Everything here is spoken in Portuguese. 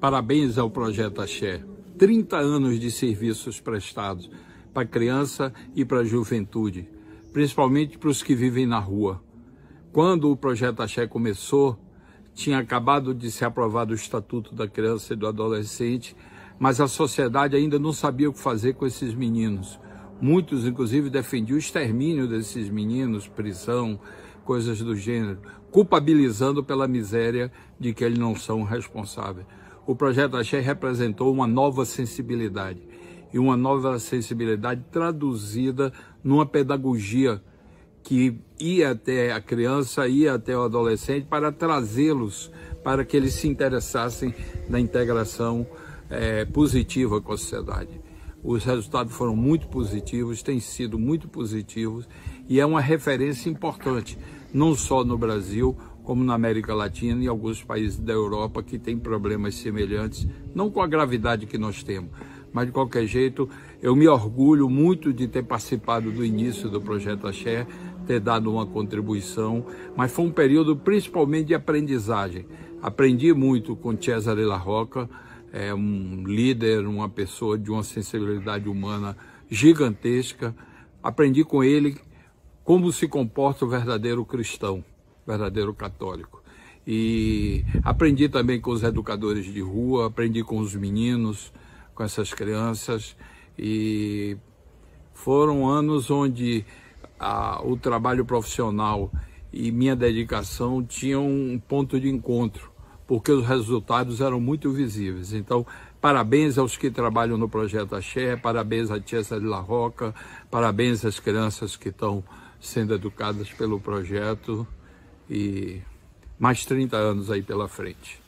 Parabéns ao Projeto Axé. 30 anos de serviços prestados para a criança e para a juventude, principalmente para os que vivem na rua. Quando o Projeto Axé começou, tinha acabado de ser aprovado o Estatuto da Criança e do Adolescente, mas a sociedade ainda não sabia o que fazer com esses meninos. Muitos, inclusive, defendiam o extermínio desses meninos, prisão, coisas do gênero, culpabilizando pela miséria de que eles não são responsáveis. O projeto Axé representou uma nova sensibilidade e uma nova sensibilidade traduzida numa pedagogia que ia até a criança, ia até o adolescente para trazê-los para que eles se interessassem na integração é, positiva com a sociedade. Os resultados foram muito positivos, têm sido muito positivos e é uma referência importante, não só no Brasil, como na América Latina e alguns países da Europa que têm problemas semelhantes, não com a gravidade que nós temos, mas de qualquer jeito, eu me orgulho muito de ter participado do início do projeto Axé, ter dado uma contribuição, mas foi um período principalmente de aprendizagem. Aprendi muito com Cesare La Roca, é um líder, uma pessoa de uma sensibilidade humana gigantesca. Aprendi com ele como se comporta o verdadeiro cristão verdadeiro católico. E aprendi também com os educadores de rua, aprendi com os meninos, com essas crianças. E foram anos onde a, o trabalho profissional e minha dedicação tinham um ponto de encontro, porque os resultados eram muito visíveis. Então, parabéns aos que trabalham no Projeto Axé, parabéns à Tia de La Roca, parabéns às crianças que estão sendo educadas pelo projeto e mais 30 anos aí pela frente.